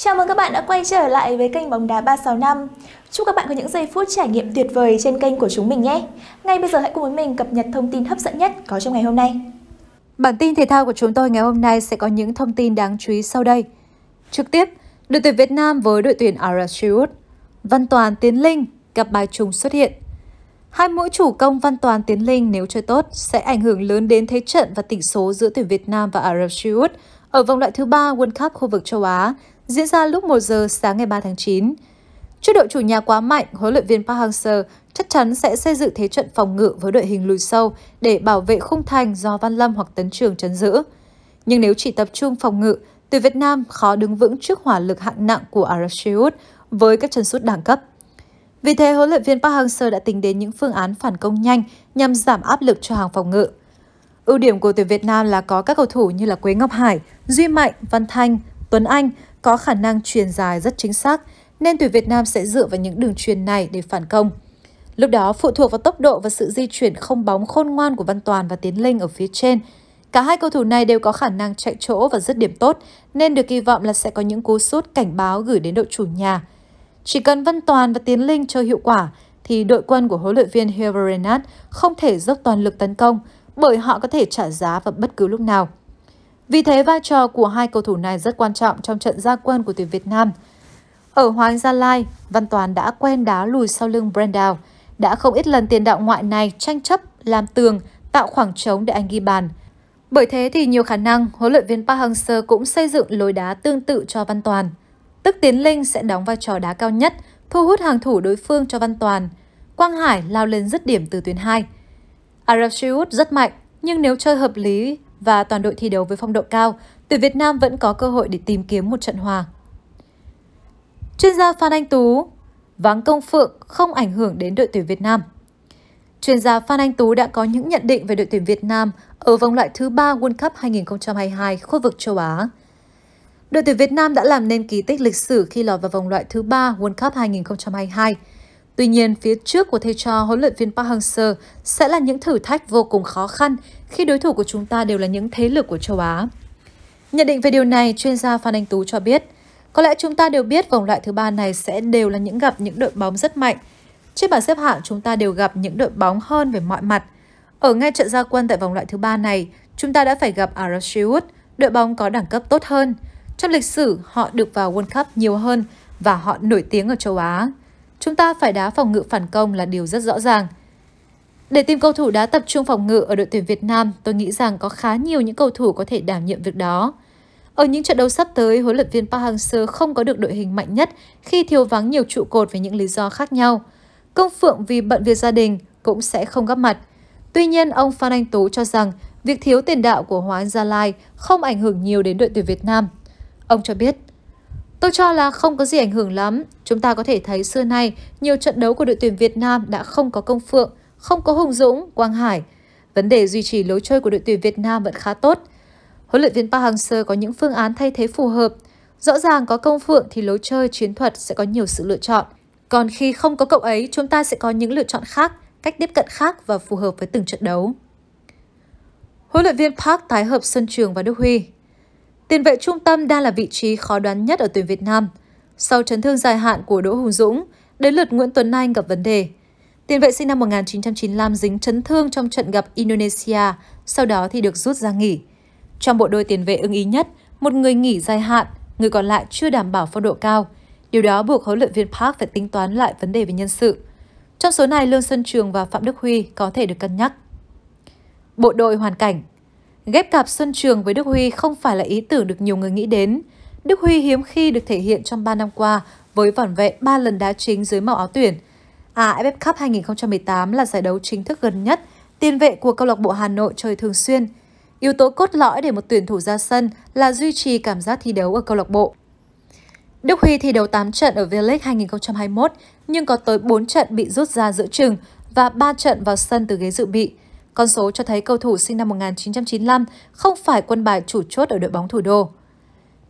Chào mừng các bạn đã quay trở lại với kênh bóng đá 365. Chúc các bạn có những giây phút trải nghiệm tuyệt vời trên kênh của chúng mình nhé. Ngay bây giờ hãy cùng với mình cập nhật thông tin hấp dẫn nhất có trong ngày hôm nay. Bản tin thể thao của chúng tôi ngày hôm nay sẽ có những thông tin đáng chú ý sau đây. Trực tiếp, đội tuyển Việt Nam với đội tuyển Ả Văn Toàn Tiến Linh gặp bài trùng xuất hiện. Hai mũi chủ công Văn Toàn Tiến Linh nếu chơi tốt sẽ ảnh hưởng lớn đến thế trận và tỷ số giữa tuyển Việt Nam và Ả ở vòng loại thứ ba World Cup khu vực châu Á diễn ra lúc 1 giờ sáng ngày 3 tháng 9. Trước đội chủ nhà quá mạnh, huấn luyện viên Park Hang-seo chắc chắn sẽ xây dựng thế trận phòng ngự với đội hình lùi sâu để bảo vệ khung thành do Văn Lâm hoặc Tấn Trường chấn giữ. Nhưng nếu chỉ tập trung phòng ngự, tuyển Việt Nam khó đứng vững trước hỏa lực hạng nặng của Ả Rập với các chân sút đẳng cấp. Vì thế, huấn luyện viên Park Hang-seo đã tính đến những phương án phản công nhanh nhằm giảm áp lực cho hàng phòng ngự. Ưu điểm của tuyển Việt Nam là có các cầu thủ như là Quế Ngọc Hải, Duy Mạnh, Văn Thanh, Tuấn Anh có khả năng truyền dài rất chính xác, nên tuyển Việt Nam sẽ dựa vào những đường truyền này để phản công. Lúc đó phụ thuộc vào tốc độ và sự di chuyển không bóng khôn ngoan của Văn Toàn và Tiến Linh ở phía trên. Cả hai cầu thủ này đều có khả năng chạy chỗ và dứt điểm tốt, nên được kỳ vọng là sẽ có những cú sút cảnh báo gửi đến đội chủ nhà. Chỉ cần Văn Toàn và Tiến Linh chơi hiệu quả, thì đội quân của huấn luyện viên Hilverenat không thể dốc toàn lực tấn công, bởi họ có thể trả giá vào bất cứ lúc nào. Vì thế vai trò của hai cầu thủ này rất quan trọng trong trận gia quân của tuyển Việt Nam. Ở Hoàng Gia Lai, Văn Toàn đã quen đá lùi sau lưng Brendao, đã không ít lần tiền đạo ngoại này tranh chấp, làm tường, tạo khoảng trống để anh ghi bàn. Bởi thế thì nhiều khả năng huấn luyện viên Park Hang-seo cũng xây dựng lối đá tương tự cho Văn Toàn. Tức Tiến Linh sẽ đóng vai trò đá cao nhất, thu hút hàng thủ đối phương cho Văn Toàn. Quang Hải lao lên dứt điểm từ tuyến 2. Arab rất mạnh, nhưng nếu chơi hợp lý và toàn đội thi đấu với phong độ cao, tuyển Việt Nam vẫn có cơ hội để tìm kiếm một trận hòa. Chuyên gia Phan Anh Tú Vắng công phượng không ảnh hưởng đến đội tuyển Việt Nam Chuyên gia Phan Anh Tú đã có những nhận định về đội tuyển Việt Nam ở vòng loại thứ 3 World Cup 2022 khu vực châu Á. Đội tuyển Việt Nam đã làm nên kỳ tích lịch sử khi lọt vào vòng loại thứ 3 World Cup 2022. Tuy nhiên, phía trước của thầy trò huấn luyện viên Park Hang-seo sẽ là những thử thách vô cùng khó khăn khi đối thủ của chúng ta đều là những thế lực của châu Á. Nhận định về điều này, chuyên gia Phan Anh Tú cho biết, có lẽ chúng ta đều biết vòng loại thứ ba này sẽ đều là những gặp những đội bóng rất mạnh. Trên bảng xếp hạng, chúng ta đều gặp những đội bóng hơn về mọi mặt. Ở ngay trận gia quân tại vòng loại thứ ba này, chúng ta đã phải gặp Ả đội bóng có đẳng cấp tốt hơn. Trong lịch sử, họ được vào World Cup nhiều hơn và họ nổi tiếng ở châu Á. Chúng ta phải đá phòng ngự phản công là điều rất rõ ràng – để tìm cầu thủ đá tập trung phòng ngự ở đội tuyển Việt Nam, tôi nghĩ rằng có khá nhiều những cầu thủ có thể đảm nhiệm việc đó. Ở những trận đấu sắp tới, huấn luyện viên Park Hang-seo không có được đội hình mạnh nhất khi thiếu vắng nhiều trụ cột với những lý do khác nhau. Công Phượng vì bận việc gia đình cũng sẽ không góp mặt. Tuy nhiên, ông Phan Anh Tú cho rằng việc thiếu tiền đạo của Hóa Gia Lai không ảnh hưởng nhiều đến đội tuyển Việt Nam. Ông cho biết, Tôi cho là không có gì ảnh hưởng lắm. Chúng ta có thể thấy xưa nay, nhiều trận đấu của đội tuyển Việt Nam đã không có công phượng không có Hùng Dũng, Quang Hải, vấn đề duy trì lối chơi của đội tuyển Việt Nam vẫn khá tốt. Huấn luyện viên Park Hang-seo có những phương án thay thế phù hợp. Rõ ràng có công phượng thì lối chơi chiến thuật sẽ có nhiều sự lựa chọn. Còn khi không có cậu ấy, chúng ta sẽ có những lựa chọn khác, cách tiếp cận khác và phù hợp với từng trận đấu. Huấn luyện viên Park tái hợp sân trường và Đức Huy Tiền vệ trung tâm đang là vị trí khó đoán nhất ở tuyển Việt Nam. Sau chấn thương dài hạn của Đỗ Hùng Dũng, đến lượt Nguyễn Tuấn Anh gặp vấn đề. Tiền vệ sinh năm 1995 dính chấn thương trong trận gặp Indonesia, sau đó thì được rút ra nghỉ. Trong bộ đôi tiền vệ ưng ý nhất, một người nghỉ dài hạn, người còn lại chưa đảm bảo phong độ cao. Điều đó buộc huấn luyện viên Park phải tính toán lại vấn đề về nhân sự. Trong số này, Lương Xuân Trường và Phạm Đức Huy có thể được cân nhắc. Bộ đội hoàn cảnh Ghép cặp Xuân Trường với Đức Huy không phải là ý tưởng được nhiều người nghĩ đến. Đức Huy hiếm khi được thể hiện trong 3 năm qua với vỏn vẹn 3 lần đá chính dưới màu áo tuyển – À, AFF Cup 2018 là giải đấu chính thức gần nhất, tiền vệ của câu lạc bộ Hà Nội chơi thường xuyên. Yếu tố cốt lõi để một tuyển thủ ra sân là duy trì cảm giác thi đấu ở câu lạc bộ. Đức Huy thi đấu 8 trận ở V-League 2021 nhưng có tới 4 trận bị rút ra giữa chừng và 3 trận vào sân từ ghế dự bị. Con số cho thấy cầu thủ sinh năm 1995 không phải quân bài chủ chốt ở đội bóng thủ đô.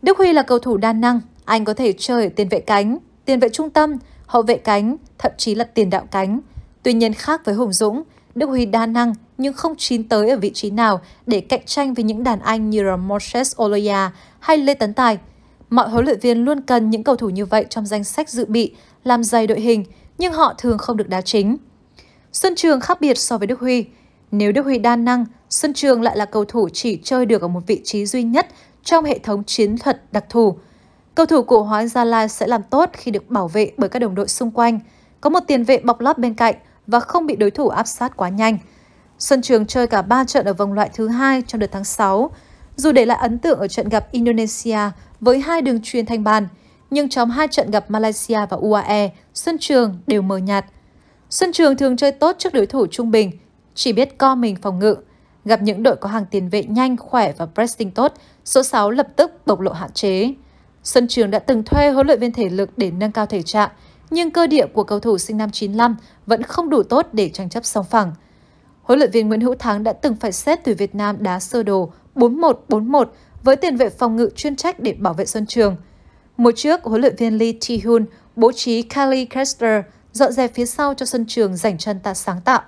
Đức Huy là cầu thủ đa năng, anh có thể chơi tiền vệ cánh, tiền vệ trung tâm, hậu vệ cánh, thậm chí là tiền đạo cánh. Tuy nhiên khác với Hùng Dũng, Đức Huy đa năng nhưng không chín tới ở vị trí nào để cạnh tranh với những đàn anh như là Moses Oloya hay Lê Tấn Tài. Mọi huấn luyện viên luôn cần những cầu thủ như vậy trong danh sách dự bị, làm dày đội hình, nhưng họ thường không được đá chính. Xuân Trường khác biệt so với Đức Huy. Nếu Đức Huy đa năng, Xuân Trường lại là cầu thủ chỉ chơi được ở một vị trí duy nhất trong hệ thống chiến thuật đặc thù – Cầu thủ của Hoàng Anh Gia Lai sẽ làm tốt khi được bảo vệ bởi các đồng đội xung quanh, có một tiền vệ bọc lót bên cạnh và không bị đối thủ áp sát quá nhanh. Xuân Trường chơi cả 3 trận ở vòng loại thứ hai trong đợt tháng 6, dù để lại ấn tượng ở trận gặp Indonesia với hai đường truyền thành bàn, nhưng trong hai trận gặp Malaysia và UAE, Xuân Trường đều mờ nhạt. Xuân Trường thường chơi tốt trước đối thủ trung bình, chỉ biết co mình phòng ngự. Gặp những đội có hàng tiền vệ nhanh, khỏe và pressing tốt, số 6 lập tức bộc lộ hạn chế. Xuân Trường đã từng thuê huấn luyện viên thể lực để nâng cao thể trạng, nhưng cơ địa của cầu thủ sinh năm 95 vẫn không đủ tốt để tranh chấp song phẳng. Huấn luyện viên Nguyễn Hữu Thắng đã từng phải xét từ Việt Nam đá sơ đồ 4141 với tiền vệ phòng ngự chuyên trách để bảo vệ Xuân Trường. Mùa trước, huấn luyện viên Lee Chi hoon bố trí Kali Kester dọn dẹp phía sau cho Xuân Trường giành chân ta sáng tạo.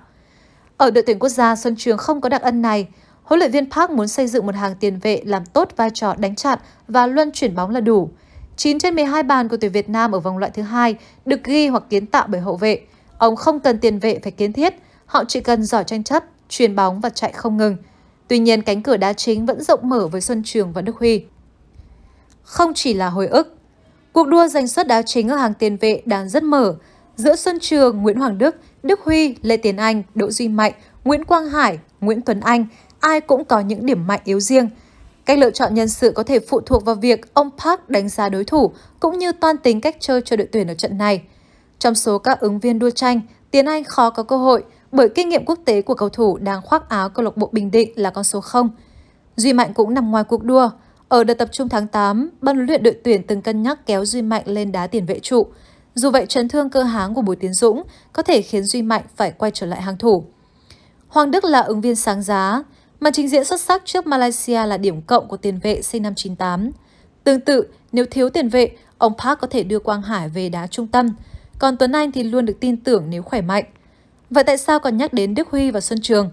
Ở đội tuyển quốc gia, Xuân Trường không có đặc ân này. Huấn luyện viên Park muốn xây dựng một hàng tiền vệ làm tốt vai trò đánh chặn và luân chuyển bóng là đủ. 9 trên 12 bàn của tuyển Việt Nam ở vòng loại thứ hai được ghi hoặc kiến tạo bởi hậu vệ. Ông không cần tiền vệ phải kiến thiết, họ chỉ cần giỏi tranh chấp, truyền bóng và chạy không ngừng. Tuy nhiên, cánh cửa đá chính vẫn rộng mở với Xuân Trường và Đức Huy. Không chỉ là hồi ức, cuộc đua giành suất đá chính ở hàng tiền vệ đang rất mở giữa Xuân Trường, Nguyễn Hoàng Đức, Đức Huy, Lê Tiến Anh, Đỗ Duy Mạnh, Nguyễn Quang Hải, Nguyễn Tuấn Anh ai cũng có những điểm mạnh yếu riêng. Cách lựa chọn nhân sự có thể phụ thuộc vào việc ông Park đánh giá đối thủ cũng như toan tính cách chơi cho đội tuyển ở trận này. Trong số các ứng viên đua tranh, Tiến Anh khó có cơ hội bởi kinh nghiệm quốc tế của cầu thủ đang khoác áo câu lạc bộ Bình Định là con số 0. Duy Mạnh cũng nằm ngoài cuộc đua. Ở đợt tập trung tháng 8, ban huấn luyện đội tuyển từng cân nhắc kéo Duy Mạnh lên đá tiền vệ trụ. Dù vậy, chấn thương cơ háng của Bùi Tiến Dũng có thể khiến Duy Mạnh phải quay trở lại hàng thủ. Hoàng Đức là ứng viên sáng giá. Màn trình diễn xuất sắc trước Malaysia là điểm cộng của tiền vệ sinh năm 98. Tương tự, nếu thiếu tiền vệ, ông Park có thể đưa Quang Hải về đá trung tâm, còn Tuấn Anh thì luôn được tin tưởng nếu khỏe mạnh. Vậy tại sao còn nhắc đến Đức Huy và Xuân Trường?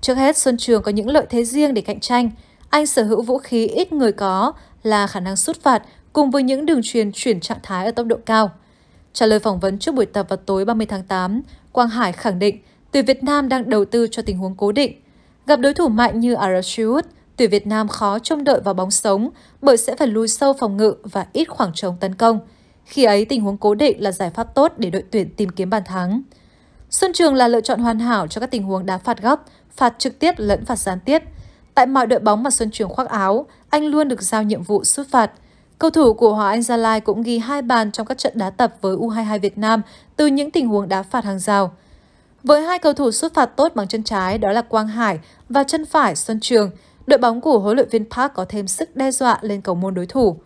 Trước hết, Xuân Trường có những lợi thế riêng để cạnh tranh. Anh sở hữu vũ khí ít người có là khả năng sút phạt cùng với những đường truyền chuyển trạng thái ở tốc độ cao. Trả lời phỏng vấn trước buổi tập vào tối 30 tháng 8, Quang Hải khẳng định tuyển Việt Nam đang đầu tư cho tình huống cố định – Gặp đối thủ mạnh như Ả Rập Xê Út, tuyển Việt Nam khó trông đợi vào bóng sống bởi sẽ phải lùi sâu phòng ngự và ít khoảng trống tấn công. Khi ấy, tình huống cố định là giải pháp tốt để đội tuyển tìm kiếm bàn thắng. Xuân Trường là lựa chọn hoàn hảo cho các tình huống đá phạt góc, phạt trực tiếp lẫn phạt gián tiếp. Tại mọi đội bóng mà Xuân Trường khoác áo, anh luôn được giao nhiệm vụ sút phạt. Cầu thủ của Hoàng Anh Gia Lai cũng ghi hai bàn trong các trận đá tập với U22 Việt Nam từ những tình huống đá phạt hàng rào. Với hai cầu thủ xuất phạt tốt bằng chân trái đó là Quang Hải và chân phải Xuân Trường, đội bóng của huấn luyện viên Park có thêm sức đe dọa lên cầu môn đối thủ.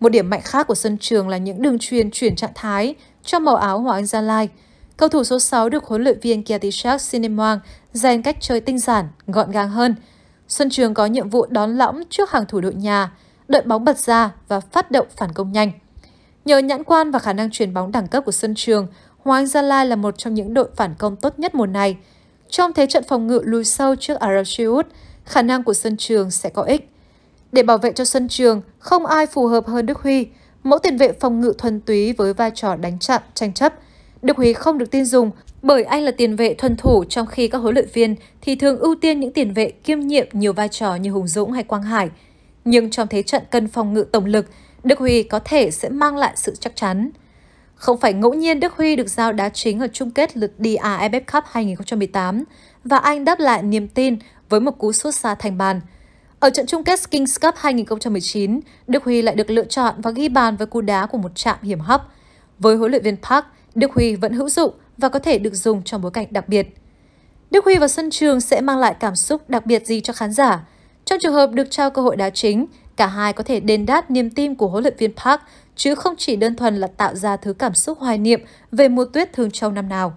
Một điểm mạnh khác của Xuân Trường là những đường truyền chuyển trạng thái trong màu áo Hoàng Anh Gia Lai. Cầu thủ số 6 được huấn luyện viên Kiatishak Sinemwang rèn cách chơi tinh giản, gọn gàng hơn. Xuân Trường có nhiệm vụ đón lõng trước hàng thủ đội nhà, đợi bóng bật ra và phát động phản công nhanh. Nhờ nhãn quan và khả năng chuyển bóng đẳng cấp của Xuân Trường, Hoàng Gia Lai là một trong những đội phản công tốt nhất mùa này. Trong thế trận phòng ngự lùi sâu trước Ả Rập khả năng của sân trường sẽ có ích. Để bảo vệ cho sân trường, không ai phù hợp hơn Đức Huy, mẫu tiền vệ phòng ngự thuần túy với vai trò đánh chặn, tranh chấp. Đức Huy không được tin dùng bởi anh là tiền vệ thuần thủ trong khi các huấn luyện viên thì thường ưu tiên những tiền vệ kiêm nhiệm nhiều vai trò như Hùng Dũng hay Quang Hải. Nhưng trong thế trận cân phòng ngự tổng lực, Đức Huy có thể sẽ mang lại sự chắc chắn. Không phải ngẫu nhiên Đức Huy được giao đá chính ở chung kết lượt đi AFF Cup 2018 và anh đáp lại niềm tin với một cú sút xa thành bàn. Ở trận chung kết Kings Cup 2019, Đức Huy lại được lựa chọn và ghi bàn với cú đá của một trạm hiểm hóc. Với huấn luyện viên Park, Đức Huy vẫn hữu dụng và có thể được dùng trong bối cảnh đặc biệt. Đức Huy vào sân trường sẽ mang lại cảm xúc đặc biệt gì cho khán giả? Trong trường hợp được trao cơ hội đá chính, Cả hai có thể đền đáp niềm tin của huấn luyện viên Park, chứ không chỉ đơn thuần là tạo ra thứ cảm xúc hoài niệm về mùa tuyết Thường Châu năm nào.